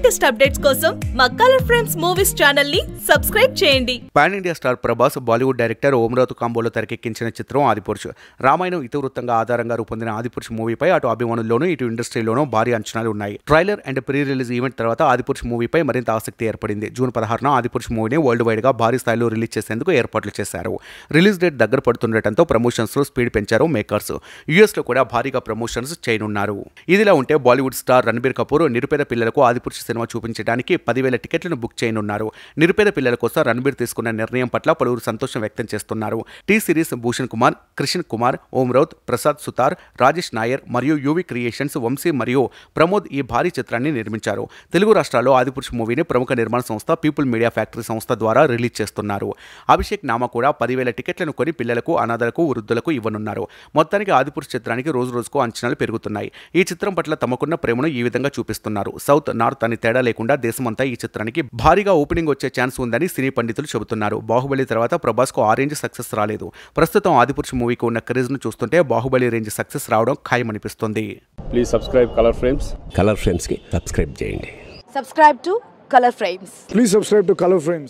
latest updates కోసం మా colour frames movies channel ని సబ్స్క్రైబ్ చేయండి pan India star Prabhas Bollywood director ఓమ్రాత్ కాంబోలో తెరకెక్కించిన చిత్రం ఆదిపురుష్ రామాయణం ఇతివృత్తంగా ఆధారంగా రూపొందిన ఆదిపురుష్ మూవీపై అటు అభిమానుల్లోనూ ఇటు ఇండస్ట్రీలోనూ భారీ అంచనాలు ఉన్నాయి trailer and pre release event తర్వాత ఆదిపురుష్ మూవీపై మరింత ఆసక్తి ఏర్పడింది జూన్ పదహారున ఆదిపురుష్ మూవీని వరల్డ్ వైడ్ గా భారీ స్థాయిలో రిలీజ్ చేసేందుకు ఏర్పాట్లు చేశారు రిలీజ్ డేట్ దగ్గర పడుతుండటంతో ప్రమోషన్స్ లో స్పీడ్ పెంచారు మేకర్స్ యుఎస్ లో కూడా భారీగా ప్రమోషన్స్ చేయనున్నారు ఇదిలా ఉంటే బాలీవుడ్ స్టార్ రణబీర్ కపూర్ నిరుపేద పిల్లలకు ఆదిపురుష్ సినిమా చూపించడానికి పదివేల టికెట్లను బుక్ చేయనున్నారు నిరుపేద పిల్లల కోసం రణబీర్ తీసుకున్న నిర్ణయం పట్ల పలువురు సంతోషం వ్యక్తం చేస్తున్నారు టీ సిరీస్ భూషణ్ కుమార్ కృష్ణ్ కుమార్ ఓం రౌత్ ప్రసాద్ సుతార్ రాజేష్ నాయర్ మరియు యువి క్రియేషన్స్ వంశీ మరియు ప్రమోద్ ఈ భారీ చిత్రాన్ని నిర్మించారు తెలుగు రాష్ట్రాల్లో ఆదిపురుష్ మూవీని ప్రముఖ నిర్మాణ సంస్థ పీపుల్ మీడియా ఫ్యాక్టరీ సంస్థ ద్వారా రిలీజ్ చేస్తున్నారు అభిషేక్ నామ కూడా పదివేల టికెట్లను కొని పిల్లలకు అనాథలకు వృద్ధులకు ఇవ్వనున్నారు మొత్తానికి ఆదిపురుష్ చిత్రానికి రోజు రోజుకు అంచనాలు పెరుగుతున్నాయి ఈ చిత్రం పట్ల తమకున్న ప్రేమను ఈ విధంగా చూపిస్తున్నారు సౌత్ నార్త్ అని తేడా లేకుండా దేశమంతా ఈ చిత్రానికి భారీగా ఓపెనింగ్ వచ్చే ఛాన్స్ ఉందని సినీ పండితులు చెబుతున్నారు బాహుబలి తర్వాత ప్రభాస్కు ఆ రేంజ్ సక్సెస్ రాలేదు ప్రస్తుతం ఆదిపురుషు మూవీకి ఉన్న క్రేజ్ను చూస్తుంటే బాహుబలి రేంజ్ సక్సెస్ రావడం ఖాయమనిపిస్తుంది please subscribe colour frames colour ఫ్రేమ్స్కి సబ్స్క్రైబ్ చేయండి subscribe to colour frames please subscribe to colour frames